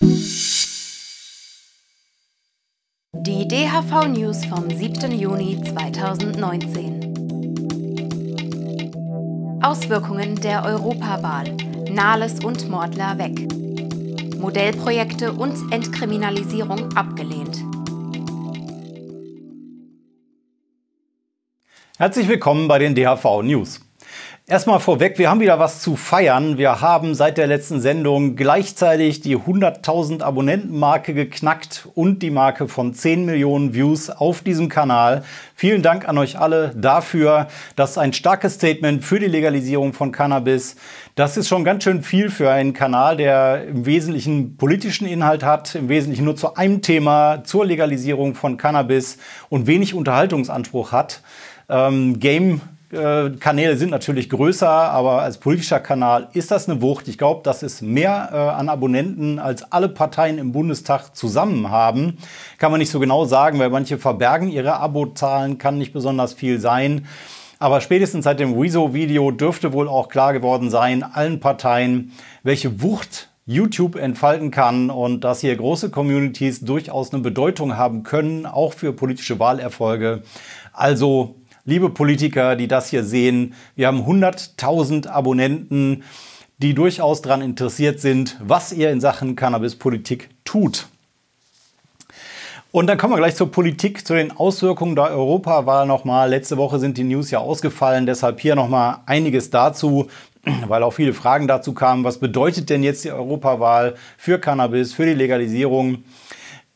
Die DHV News vom 7. Juni 2019. Auswirkungen der Europawahl. Nahles und Mordler weg. Modellprojekte und Entkriminalisierung abgelehnt. Herzlich willkommen bei den DHV News. Erstmal vorweg, wir haben wieder was zu feiern. Wir haben seit der letzten Sendung gleichzeitig die 100.000 Abonnentenmarke geknackt und die Marke von 10 Millionen Views auf diesem Kanal. Vielen Dank an euch alle dafür. Das ist ein starkes Statement für die Legalisierung von Cannabis. Das ist schon ganz schön viel für einen Kanal, der im Wesentlichen politischen Inhalt hat, im Wesentlichen nur zu einem Thema, zur Legalisierung von Cannabis und wenig Unterhaltungsanspruch hat. Ähm, Game äh, Kanäle sind natürlich größer, aber als politischer Kanal ist das eine Wucht. Ich glaube, das ist mehr äh, an Abonnenten, als alle Parteien im Bundestag zusammen haben. Kann man nicht so genau sagen, weil manche verbergen ihre Abozahlen, kann nicht besonders viel sein. Aber spätestens seit dem Rezo-Video dürfte wohl auch klar geworden sein, allen Parteien, welche Wucht YouTube entfalten kann und dass hier große Communities durchaus eine Bedeutung haben können, auch für politische Wahlerfolge. Also Liebe Politiker, die das hier sehen, wir haben 100.000 Abonnenten, die durchaus daran interessiert sind, was ihr in Sachen Cannabispolitik tut. Und dann kommen wir gleich zur Politik, zu den Auswirkungen der Europawahl nochmal. Letzte Woche sind die News ja ausgefallen, deshalb hier nochmal einiges dazu, weil auch viele Fragen dazu kamen. Was bedeutet denn jetzt die Europawahl für Cannabis, für die Legalisierung?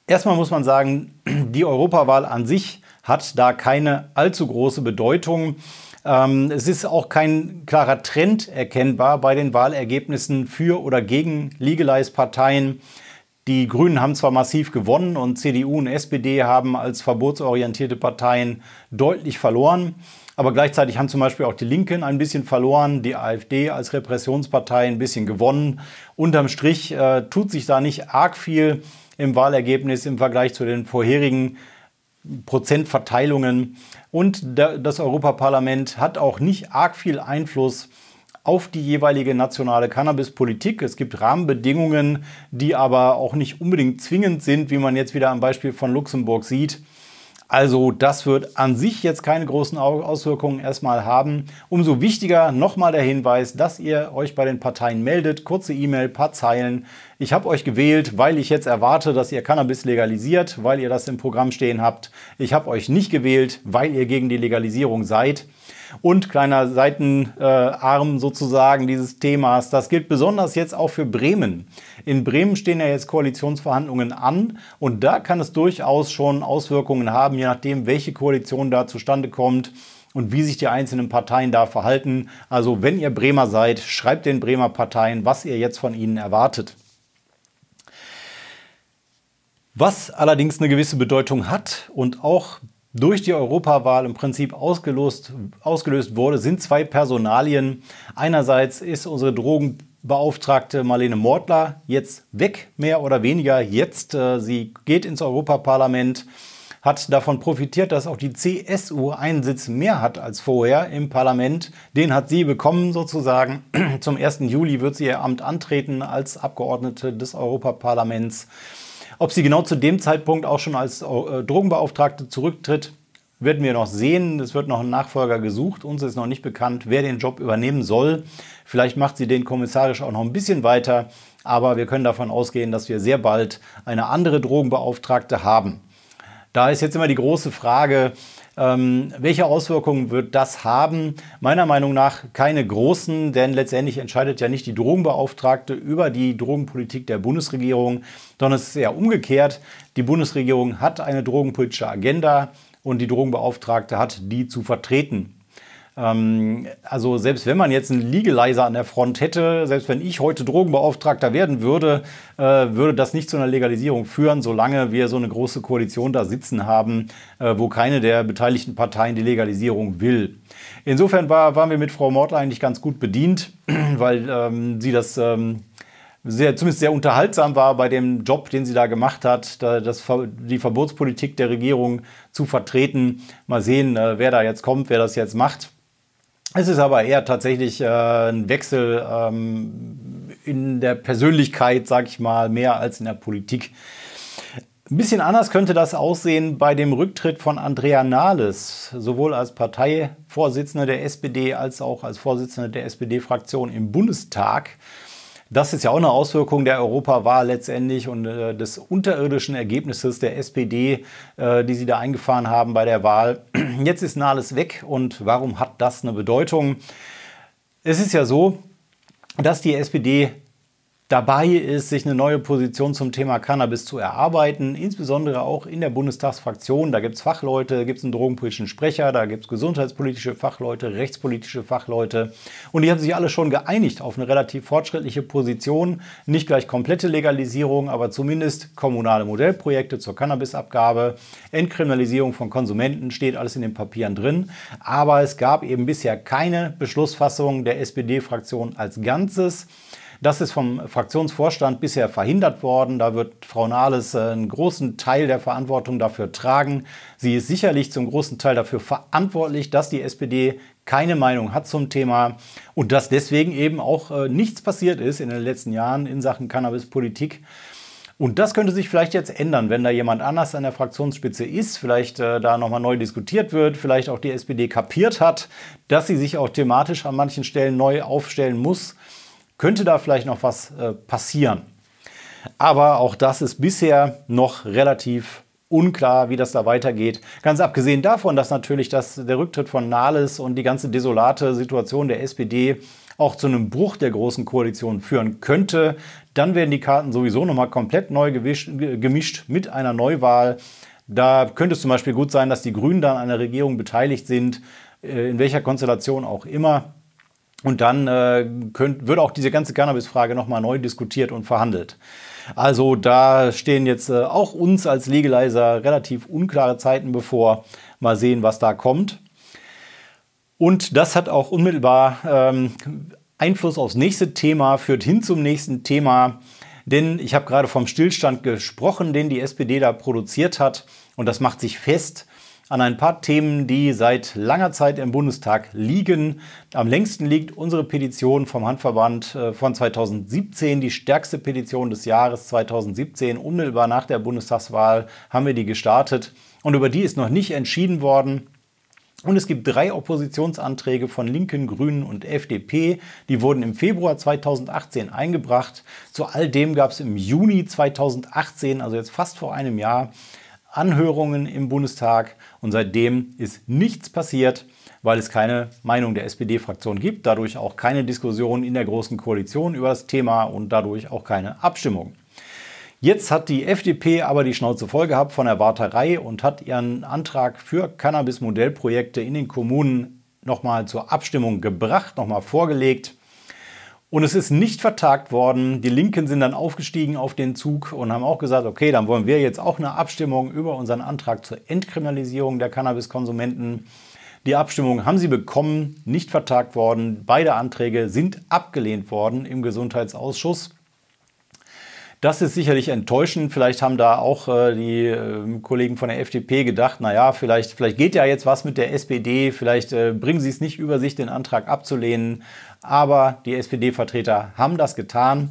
Erstmal muss man sagen, die Europawahl an sich hat da keine allzu große Bedeutung. Ähm, es ist auch kein klarer Trend erkennbar bei den Wahlergebnissen für oder gegen Legalize-Parteien. Die Grünen haben zwar massiv gewonnen und CDU und SPD haben als verbotsorientierte Parteien deutlich verloren, aber gleichzeitig haben zum Beispiel auch die Linken ein bisschen verloren, die AfD als Repressionspartei ein bisschen gewonnen. Unterm Strich äh, tut sich da nicht arg viel im Wahlergebnis im Vergleich zu den vorherigen Prozentverteilungen. Und das Europaparlament hat auch nicht arg viel Einfluss auf die jeweilige nationale Cannabispolitik. Es gibt Rahmenbedingungen, die aber auch nicht unbedingt zwingend sind, wie man jetzt wieder am Beispiel von Luxemburg sieht. Also das wird an sich jetzt keine großen Auswirkungen erstmal haben. Umso wichtiger nochmal der Hinweis, dass ihr euch bei den Parteien meldet. Kurze E-Mail, paar Zeilen. Ich habe euch gewählt, weil ich jetzt erwarte, dass ihr Cannabis legalisiert, weil ihr das im Programm stehen habt. Ich habe euch nicht gewählt, weil ihr gegen die Legalisierung seid und kleiner Seitenarm äh, sozusagen dieses Themas. Das gilt besonders jetzt auch für Bremen. In Bremen stehen ja jetzt Koalitionsverhandlungen an und da kann es durchaus schon Auswirkungen haben, je nachdem, welche Koalition da zustande kommt und wie sich die einzelnen Parteien da verhalten. Also wenn ihr Bremer seid, schreibt den Bremer Parteien, was ihr jetzt von ihnen erwartet. Was allerdings eine gewisse Bedeutung hat und auch durch die Europawahl im Prinzip ausgelost, ausgelöst wurde, sind zwei Personalien. Einerseits ist unsere Drogenbeauftragte Marlene Mortler jetzt weg, mehr oder weniger jetzt. Äh, sie geht ins Europaparlament, hat davon profitiert, dass auch die CSU einen Sitz mehr hat als vorher im Parlament. Den hat sie bekommen sozusagen. Zum 1. Juli wird sie ihr Amt antreten als Abgeordnete des Europaparlaments. Ob sie genau zu dem Zeitpunkt auch schon als äh, Drogenbeauftragte zurücktritt, werden wir noch sehen. Es wird noch ein Nachfolger gesucht. Uns ist noch nicht bekannt, wer den Job übernehmen soll. Vielleicht macht sie den kommissarisch auch noch ein bisschen weiter. Aber wir können davon ausgehen, dass wir sehr bald eine andere Drogenbeauftragte haben. Da ist jetzt immer die große Frage, ähm, welche Auswirkungen wird das haben? Meiner Meinung nach keine großen, denn letztendlich entscheidet ja nicht die Drogenbeauftragte über die Drogenpolitik der Bundesregierung, sondern es ist eher umgekehrt. Die Bundesregierung hat eine drogenpolitische Agenda und die Drogenbeauftragte hat die zu vertreten. Ähm, also selbst wenn man jetzt einen Legalizer an der Front hätte, selbst wenn ich heute Drogenbeauftragter werden würde, äh, würde das nicht zu einer Legalisierung führen, solange wir so eine große Koalition da sitzen haben, äh, wo keine der beteiligten Parteien die Legalisierung will. Insofern war, waren wir mit Frau Mord eigentlich ganz gut bedient, weil ähm, sie das... Ähm, sehr, zumindest sehr unterhaltsam war bei dem Job, den sie da gemacht hat, da das, die Verbotspolitik der Regierung zu vertreten. Mal sehen, äh, wer da jetzt kommt, wer das jetzt macht. Es ist aber eher tatsächlich äh, ein Wechsel ähm, in der Persönlichkeit, sag ich mal, mehr als in der Politik. Ein bisschen anders könnte das aussehen bei dem Rücktritt von Andrea Nahles, sowohl als Parteivorsitzende der SPD als auch als Vorsitzende der SPD-Fraktion im Bundestag. Das ist ja auch eine Auswirkung der Europawahl letztendlich und äh, des unterirdischen Ergebnisses der SPD, äh, die sie da eingefahren haben bei der Wahl. Jetzt ist Nahles weg und warum hat das eine Bedeutung? Es ist ja so, dass die SPD dabei ist, sich eine neue Position zum Thema Cannabis zu erarbeiten, insbesondere auch in der Bundestagsfraktion. Da gibt es Fachleute, da gibt es einen drogenpolitischen Sprecher, da gibt es gesundheitspolitische Fachleute, rechtspolitische Fachleute. Und die haben sich alle schon geeinigt auf eine relativ fortschrittliche Position. Nicht gleich komplette Legalisierung, aber zumindest kommunale Modellprojekte zur Cannabisabgabe, Entkriminalisierung von Konsumenten, steht alles in den Papieren drin. Aber es gab eben bisher keine Beschlussfassung der SPD-Fraktion als Ganzes. Das ist vom Fraktionsvorstand bisher verhindert worden. Da wird Frau Nahles äh, einen großen Teil der Verantwortung dafür tragen. Sie ist sicherlich zum großen Teil dafür verantwortlich, dass die SPD keine Meinung hat zum Thema und dass deswegen eben auch äh, nichts passiert ist in den letzten Jahren in Sachen Cannabispolitik. Und das könnte sich vielleicht jetzt ändern, wenn da jemand anders an der Fraktionsspitze ist, vielleicht äh, da nochmal neu diskutiert wird, vielleicht auch die SPD kapiert hat, dass sie sich auch thematisch an manchen Stellen neu aufstellen muss könnte da vielleicht noch was äh, passieren. Aber auch das ist bisher noch relativ unklar, wie das da weitergeht. Ganz abgesehen davon, dass natürlich das, der Rücktritt von Nahles und die ganze desolate Situation der SPD auch zu einem Bruch der Großen Koalition führen könnte. Dann werden die Karten sowieso nochmal komplett neu gemischt mit einer Neuwahl. Da könnte es zum Beispiel gut sein, dass die Grünen dann an der Regierung beteiligt sind, äh, in welcher Konstellation auch immer. Und dann äh, könnt, wird auch diese ganze Cannabis-Frage nochmal neu diskutiert und verhandelt. Also da stehen jetzt äh, auch uns als Legalizer relativ unklare Zeiten bevor. Mal sehen, was da kommt. Und das hat auch unmittelbar ähm, Einfluss aufs nächste Thema, führt hin zum nächsten Thema. Denn ich habe gerade vom Stillstand gesprochen, den die SPD da produziert hat. Und das macht sich fest an ein paar Themen, die seit langer Zeit im Bundestag liegen. Am längsten liegt unsere Petition vom Handverband äh, von 2017, die stärkste Petition des Jahres 2017. Unmittelbar nach der Bundestagswahl haben wir die gestartet und über die ist noch nicht entschieden worden. Und es gibt drei Oppositionsanträge von Linken, Grünen und FDP. Die wurden im Februar 2018 eingebracht. Zu all dem gab es im Juni 2018, also jetzt fast vor einem Jahr, Anhörungen im Bundestag und seitdem ist nichts passiert, weil es keine Meinung der SPD-Fraktion gibt, dadurch auch keine Diskussion in der Großen Koalition über das Thema und dadurch auch keine Abstimmung. Jetzt hat die FDP aber die Schnauze voll gehabt von der Warterei und hat ihren Antrag für Cannabis-Modellprojekte in den Kommunen nochmal zur Abstimmung gebracht, nochmal vorgelegt. Und es ist nicht vertagt worden. Die Linken sind dann aufgestiegen auf den Zug und haben auch gesagt, okay, dann wollen wir jetzt auch eine Abstimmung über unseren Antrag zur Entkriminalisierung der Cannabiskonsumenten. Die Abstimmung haben sie bekommen, nicht vertagt worden. Beide Anträge sind abgelehnt worden im Gesundheitsausschuss. Das ist sicherlich enttäuschend. Vielleicht haben da auch äh, die äh, Kollegen von der FDP gedacht, naja, vielleicht, vielleicht geht ja jetzt was mit der SPD, vielleicht äh, bringen sie es nicht über sich, den Antrag abzulehnen. Aber die SPD-Vertreter haben das getan.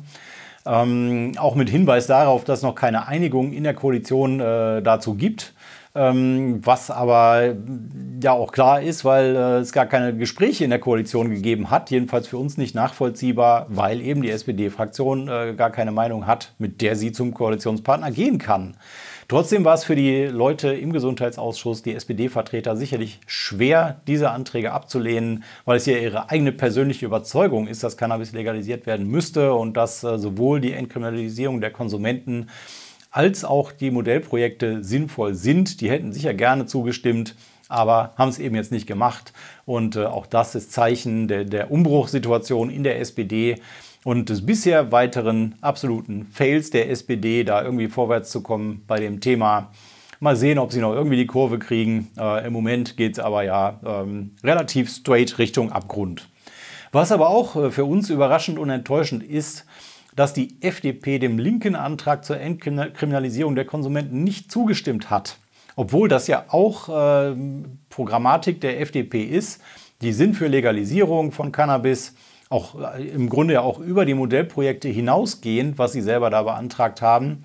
Ähm, auch mit Hinweis darauf, dass es noch keine Einigung in der Koalition äh, dazu gibt. Ähm, was aber mm, ja auch klar ist, weil äh, es gar keine Gespräche in der Koalition gegeben hat. Jedenfalls für uns nicht nachvollziehbar, weil eben die SPD-Fraktion äh, gar keine Meinung hat, mit der sie zum Koalitionspartner gehen kann. Trotzdem war es für die Leute im Gesundheitsausschuss, die SPD-Vertreter, sicherlich schwer, diese Anträge abzulehnen, weil es ja ihre eigene persönliche Überzeugung ist, dass Cannabis legalisiert werden müsste und dass äh, sowohl die Entkriminalisierung der Konsumenten als auch die Modellprojekte sinnvoll sind. Die hätten sicher gerne zugestimmt aber haben es eben jetzt nicht gemacht. Und äh, auch das ist Zeichen der, der Umbruchssituation in der SPD und des bisher weiteren absoluten Fails der SPD, da irgendwie vorwärts zu kommen bei dem Thema. Mal sehen, ob sie noch irgendwie die Kurve kriegen. Äh, Im Moment geht es aber ja ähm, relativ straight Richtung Abgrund. Was aber auch äh, für uns überraschend und enttäuschend ist, dass die FDP dem linken Antrag zur Entkriminalisierung der Konsumenten nicht zugestimmt hat. Obwohl das ja auch äh, Programmatik der FDP ist. Die sind für Legalisierung von Cannabis, auch äh, im Grunde ja auch über die Modellprojekte hinausgehend, was sie selber da beantragt haben.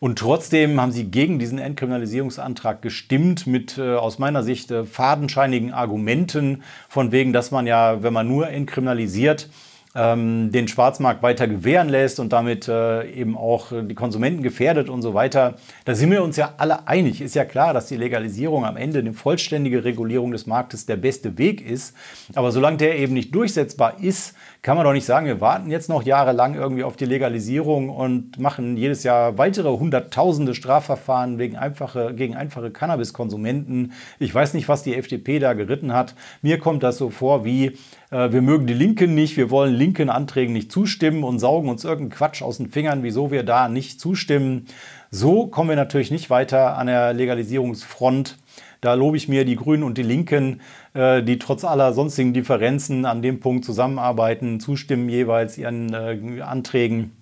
Und trotzdem haben sie gegen diesen Entkriminalisierungsantrag gestimmt mit äh, aus meiner Sicht äh, fadenscheinigen Argumenten von wegen, dass man ja, wenn man nur entkriminalisiert, ähm, den Schwarzmarkt weiter gewähren lässt und damit äh, eben auch die Konsumenten gefährdet und so weiter. Da sind wir uns ja alle einig. Ist ja klar, dass die Legalisierung am Ende eine vollständige Regulierung des Marktes der beste Weg ist. Aber solange der eben nicht durchsetzbar ist, kann man doch nicht sagen, wir warten jetzt noch jahrelang irgendwie auf die Legalisierung und machen jedes Jahr weitere hunderttausende Strafverfahren wegen einfache, gegen einfache Cannabiskonsumenten. Ich weiß nicht, was die FDP da geritten hat. Mir kommt das so vor wie, äh, wir mögen die Linken nicht, wir wollen linken Anträgen nicht zustimmen und saugen uns irgendeinen Quatsch aus den Fingern, wieso wir da nicht zustimmen. So kommen wir natürlich nicht weiter an der Legalisierungsfront. Da lobe ich mir die Grünen und die Linken, äh, die trotz aller sonstigen Differenzen an dem Punkt zusammenarbeiten, zustimmen jeweils ihren äh, Anträgen.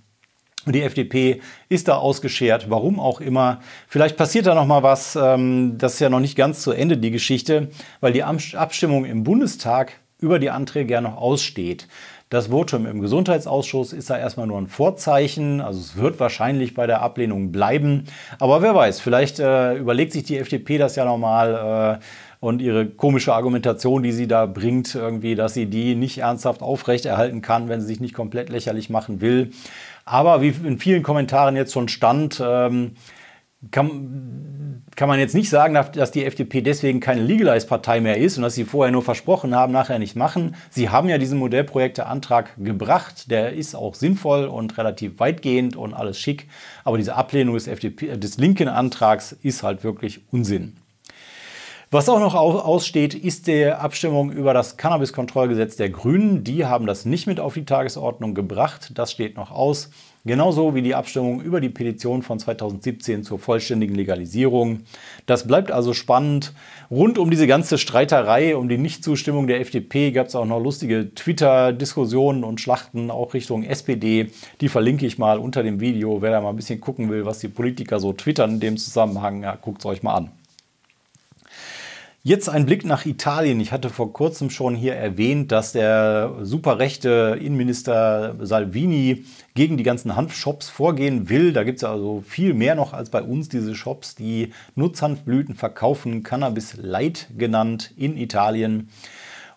Die FDP ist da ausgeschert, warum auch immer. Vielleicht passiert da noch mal was. Ähm, das ist ja noch nicht ganz zu Ende die Geschichte, weil die Abstimmung im Bundestag über die Anträge ja noch aussteht. Das Votum im Gesundheitsausschuss ist da erstmal nur ein Vorzeichen. Also es wird wahrscheinlich bei der Ablehnung bleiben. Aber wer weiß, vielleicht äh, überlegt sich die FDP das ja nochmal. Äh, und ihre komische Argumentation, die sie da bringt, irgendwie, dass sie die nicht ernsthaft aufrechterhalten kann, wenn sie sich nicht komplett lächerlich machen will. Aber wie in vielen Kommentaren jetzt schon stand, ähm, kann, kann man jetzt nicht sagen, dass die FDP deswegen keine Legalize-Partei mehr ist und dass sie vorher nur versprochen haben, nachher nicht machen. Sie haben ja diesen Modellprojekte-Antrag gebracht. Der ist auch sinnvoll und relativ weitgehend und alles schick. Aber diese Ablehnung des, FDP, des linken Antrags ist halt wirklich Unsinn. Was auch noch aussteht, ist die Abstimmung über das Cannabiskontrollgesetz der Grünen. Die haben das nicht mit auf die Tagesordnung gebracht. Das steht noch aus genauso wie die Abstimmung über die Petition von 2017 zur vollständigen Legalisierung. Das bleibt also spannend. Rund um diese ganze Streiterei um die Nichtzustimmung der FDP gab es auch noch lustige Twitter-Diskussionen und Schlachten, auch Richtung SPD. Die verlinke ich mal unter dem Video. Wer da mal ein bisschen gucken will, was die Politiker so twittern in dem Zusammenhang, ja, guckt es euch mal an. Jetzt ein Blick nach Italien. Ich hatte vor kurzem schon hier erwähnt, dass der superrechte Innenminister Salvini gegen die ganzen Hanfshops vorgehen will. Da gibt es also viel mehr noch als bei uns diese Shops, die Nutzhanfblüten verkaufen, Cannabis Light genannt in Italien.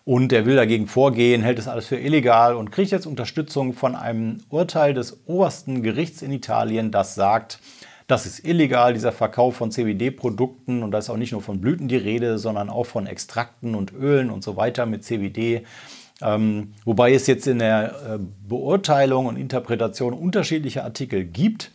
Und er will dagegen vorgehen, hält das alles für illegal und kriegt jetzt Unterstützung von einem Urteil des obersten Gerichts in Italien, das sagt, das ist illegal, dieser Verkauf von CBD-Produkten und da ist auch nicht nur von Blüten die Rede, sondern auch von Extrakten und Ölen und so weiter mit CBD. Ähm, wobei es jetzt in der äh, Beurteilung und Interpretation unterschiedliche Artikel gibt.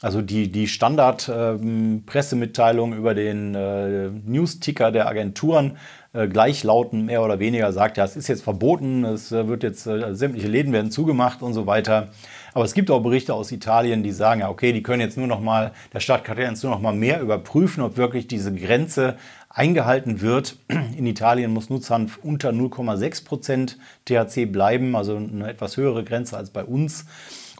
Also die, die Standard-Pressemitteilung ähm, über den äh, News-Ticker der Agenturen äh, gleichlautend mehr oder weniger sagt, ja, es ist jetzt verboten, es äh, wird jetzt, äh, sämtliche Läden werden zugemacht und so weiter. Aber es gibt auch Berichte aus Italien, die sagen, ja, okay, die können jetzt nur noch mal, der Staat kann jetzt nur noch mal mehr überprüfen, ob wirklich diese Grenze eingehalten wird. In Italien muss Nutzhanf unter 0,6 Prozent THC bleiben, also eine etwas höhere Grenze als bei uns.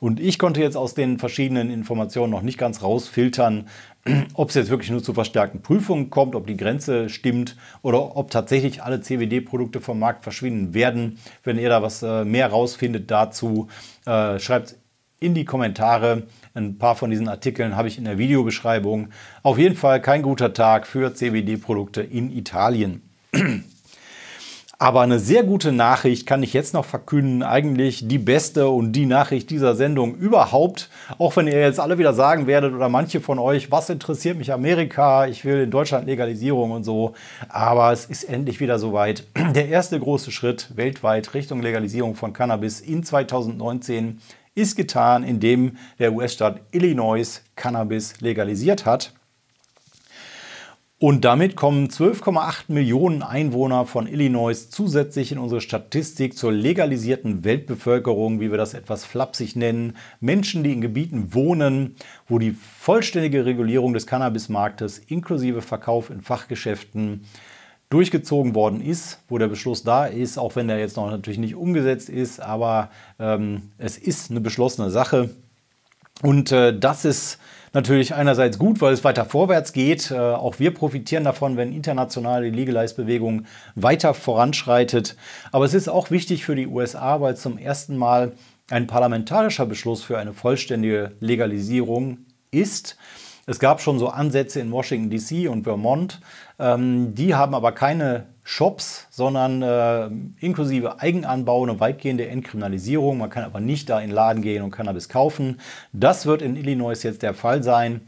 Und ich konnte jetzt aus den verschiedenen Informationen noch nicht ganz rausfiltern, ob es jetzt wirklich nur zu verstärkten Prüfungen kommt, ob die Grenze stimmt oder ob tatsächlich alle CBD-Produkte vom Markt verschwinden werden. Wenn ihr da was äh, mehr rausfindet dazu, äh, schreibt in die Kommentare. Ein paar von diesen Artikeln habe ich in der Videobeschreibung. Auf jeden Fall kein guter Tag für CBD-Produkte in Italien. Aber eine sehr gute Nachricht kann ich jetzt noch verkünden. Eigentlich die beste und die Nachricht dieser Sendung überhaupt. Auch wenn ihr jetzt alle wieder sagen werdet oder manche von euch, was interessiert mich Amerika? Ich will in Deutschland Legalisierung und so. Aber es ist endlich wieder soweit. Der erste große Schritt weltweit Richtung Legalisierung von Cannabis in 2019 ist getan, indem der US-Staat Illinois Cannabis legalisiert hat. Und damit kommen 12,8 Millionen Einwohner von Illinois zusätzlich in unsere Statistik zur legalisierten Weltbevölkerung, wie wir das etwas flapsig nennen. Menschen, die in Gebieten wohnen, wo die vollständige Regulierung des Cannabismarktes inklusive Verkauf in Fachgeschäften durchgezogen worden ist, wo der Beschluss da ist, auch wenn der jetzt noch natürlich nicht umgesetzt ist, aber ähm, es ist eine beschlossene Sache. Und äh, das ist natürlich einerseits gut, weil es weiter vorwärts geht. Äh, auch wir profitieren davon, wenn internationale Legalize-Bewegung weiter voranschreitet. Aber es ist auch wichtig für die USA, weil zum ersten Mal ein parlamentarischer Beschluss für eine vollständige Legalisierung ist. Es gab schon so Ansätze in Washington, DC und Vermont. Ähm, die haben aber keine Shops, sondern äh, inklusive Eigenanbau und weitgehende Entkriminalisierung. Man kann aber nicht da in den Laden gehen und Cannabis kaufen. Das wird in Illinois jetzt der Fall sein.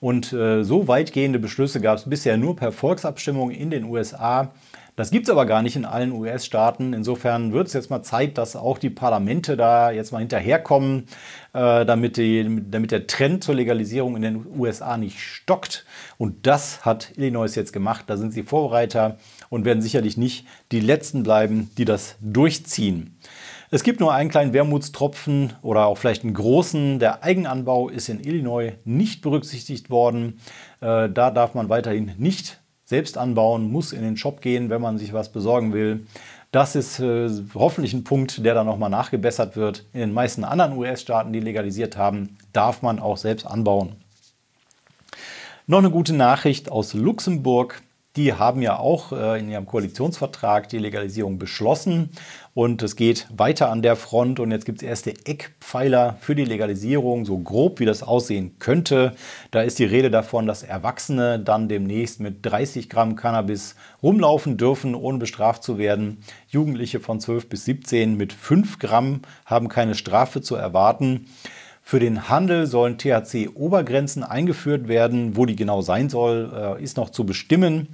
Und äh, so weitgehende Beschlüsse gab es bisher nur per Volksabstimmung in den USA. Das gibt es aber gar nicht in allen US-Staaten. Insofern wird es jetzt mal Zeit, dass auch die Parlamente da jetzt mal hinterherkommen, äh, damit, die, damit der Trend zur Legalisierung in den USA nicht stockt. Und das hat Illinois jetzt gemacht. Da sind sie Vorreiter und werden sicherlich nicht die Letzten bleiben, die das durchziehen. Es gibt nur einen kleinen Wermutstropfen oder auch vielleicht einen großen. Der Eigenanbau ist in Illinois nicht berücksichtigt worden. Äh, da darf man weiterhin nicht selbst anbauen, muss in den Shop gehen, wenn man sich was besorgen will. Das ist äh, hoffentlich ein Punkt, der dann nochmal nachgebessert wird. In den meisten anderen US-Staaten, die legalisiert haben, darf man auch selbst anbauen. Noch eine gute Nachricht aus Luxemburg. Die haben ja auch äh, in ihrem Koalitionsvertrag die Legalisierung beschlossen. Und es geht weiter an der Front und jetzt gibt es erste Eckpfeiler für die Legalisierung, so grob wie das aussehen könnte. Da ist die Rede davon, dass Erwachsene dann demnächst mit 30 Gramm Cannabis rumlaufen dürfen, ohne bestraft zu werden. Jugendliche von 12 bis 17 mit 5 Gramm haben keine Strafe zu erwarten. Für den Handel sollen THC-Obergrenzen eingeführt werden. Wo die genau sein soll, äh, ist noch zu bestimmen.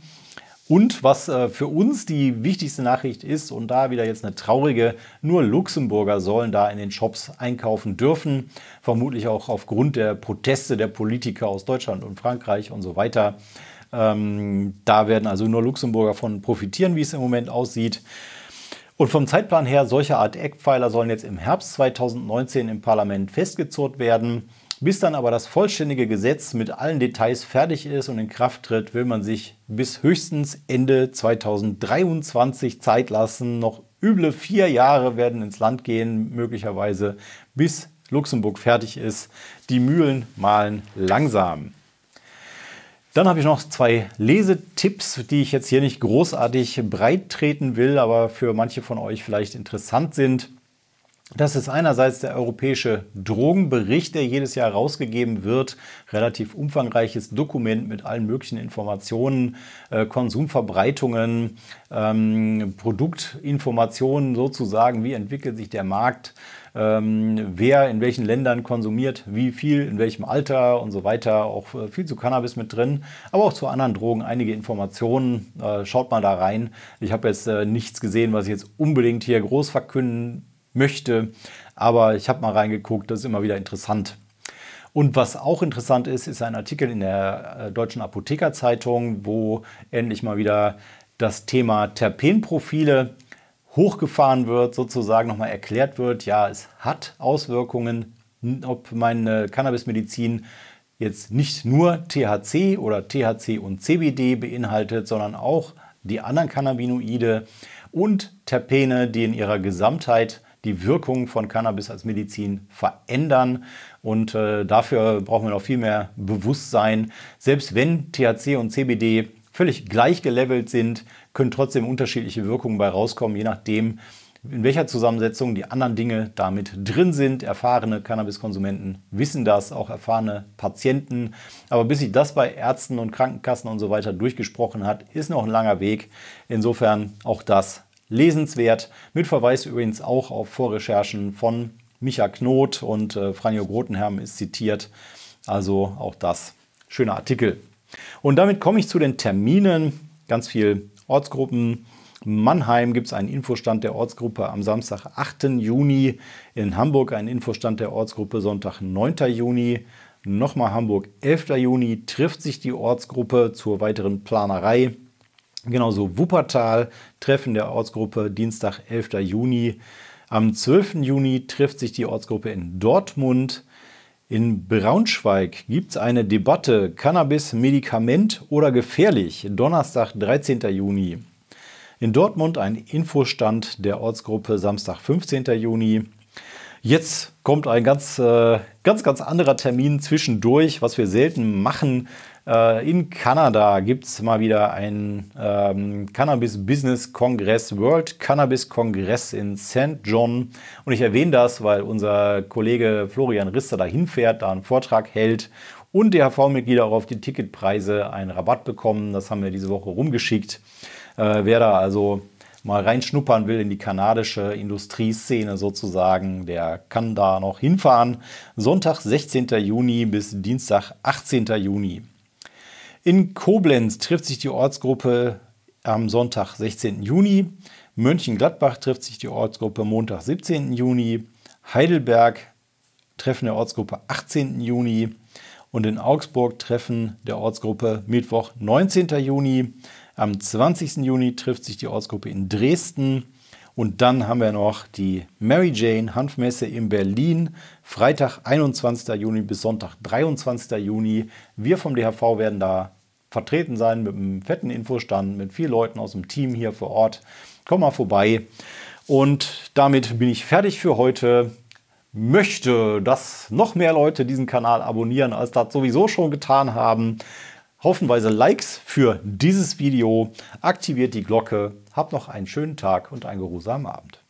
Und was äh, für uns die wichtigste Nachricht ist, und da wieder jetzt eine traurige, nur Luxemburger sollen da in den Shops einkaufen dürfen, vermutlich auch aufgrund der Proteste der Politiker aus Deutschland und Frankreich und so weiter. Ähm, da werden also nur Luxemburger von profitieren, wie es im Moment aussieht. Und vom Zeitplan her, solche Art Eckpfeiler sollen jetzt im Herbst 2019 im Parlament festgezurrt werden. Bis dann aber das vollständige Gesetz mit allen Details fertig ist und in Kraft tritt, will man sich bis höchstens Ende 2023 Zeit lassen. Noch üble vier Jahre werden ins Land gehen, möglicherweise bis Luxemburg fertig ist. Die Mühlen malen langsam. Dann habe ich noch zwei Lesetipps, die ich jetzt hier nicht großartig breit treten will, aber für manche von euch vielleicht interessant sind. Das ist einerseits der europäische Drogenbericht, der jedes Jahr rausgegeben wird. Relativ umfangreiches Dokument mit allen möglichen Informationen, äh, Konsumverbreitungen, ähm, Produktinformationen sozusagen, wie entwickelt sich der Markt, ähm, wer in welchen Ländern konsumiert, wie viel, in welchem Alter und so weiter. Auch äh, viel zu Cannabis mit drin, aber auch zu anderen Drogen einige Informationen. Äh, schaut mal da rein. Ich habe jetzt nichts gesehen, was ich jetzt unbedingt hier groß verkünden möchte. Aber ich habe mal reingeguckt, das ist immer wieder interessant. Und was auch interessant ist, ist ein Artikel in der äh, Deutschen Apothekerzeitung, wo endlich mal wieder das Thema Terpenprofile hochgefahren wird, sozusagen nochmal erklärt wird, ja, es hat Auswirkungen, ob meine Cannabismedizin jetzt nicht nur THC oder THC und CBD beinhaltet, sondern auch die anderen Cannabinoide und Terpene, die in ihrer Gesamtheit die Wirkung von Cannabis als Medizin verändern. Und äh, dafür brauchen wir noch viel mehr Bewusstsein. Selbst wenn THC und CBD völlig gleich gelevelt sind, können trotzdem unterschiedliche Wirkungen bei rauskommen, je nachdem, in welcher Zusammensetzung die anderen Dinge damit drin sind. Erfahrene Cannabiskonsumenten wissen das, auch erfahrene Patienten. Aber bis sich das bei Ärzten und Krankenkassen und so weiter durchgesprochen hat, ist noch ein langer Weg. Insofern auch das lesenswert, mit Verweis übrigens auch auf Vorrecherchen von Micha Knot und äh, Franjo Grotenherm ist zitiert. Also auch das. Schöner Artikel. Und damit komme ich zu den Terminen. Ganz viel Ortsgruppen. Mannheim gibt es einen Infostand der Ortsgruppe am Samstag, 8. Juni. In Hamburg einen Infostand der Ortsgruppe Sonntag, 9. Juni. Nochmal Hamburg, 11. Juni trifft sich die Ortsgruppe zur weiteren Planerei. Genauso Wuppertal, Treffen der Ortsgruppe Dienstag, 11. Juni. Am 12. Juni trifft sich die Ortsgruppe in Dortmund. In Braunschweig gibt es eine Debatte Cannabis, Medikament oder gefährlich. Donnerstag, 13. Juni. In Dortmund ein Infostand der Ortsgruppe Samstag, 15. Juni. Jetzt kommt ein ganz, äh, ganz, ganz anderer Termin zwischendurch, was wir selten machen. Äh, in Kanada gibt es mal wieder einen ähm, Cannabis Business Kongress, World Cannabis Kongress in St. John. Und ich erwähne das, weil unser Kollege Florian Rister da hinfährt, da einen Vortrag hält und die hv mitglieder auch auf die Ticketpreise einen Rabatt bekommen. Das haben wir diese Woche rumgeschickt. Äh, wer da also mal reinschnuppern will in die kanadische Industrieszene sozusagen, der kann da noch hinfahren. Sonntag 16. Juni bis Dienstag 18. Juni. In Koblenz trifft sich die Ortsgruppe am Sonntag, 16. Juni. Mönchengladbach trifft sich die Ortsgruppe Montag, 17. Juni. Heidelberg treffen der Ortsgruppe 18. Juni. Und in Augsburg treffen der Ortsgruppe Mittwoch, 19. Juni. Am 20. Juni trifft sich die Ortsgruppe in Dresden. Und dann haben wir noch die Mary Jane Hanfmesse in Berlin, Freitag 21. Juni bis Sonntag 23. Juni. Wir vom DHV werden da vertreten sein mit einem fetten Infostand, mit vielen Leuten aus dem Team hier vor Ort. Komm mal vorbei. Und damit bin ich fertig für heute. Möchte, dass noch mehr Leute diesen Kanal abonnieren, als das sowieso schon getan haben haufenweise Likes für dieses Video, aktiviert die Glocke, habt noch einen schönen Tag und einen geruhsamen Abend.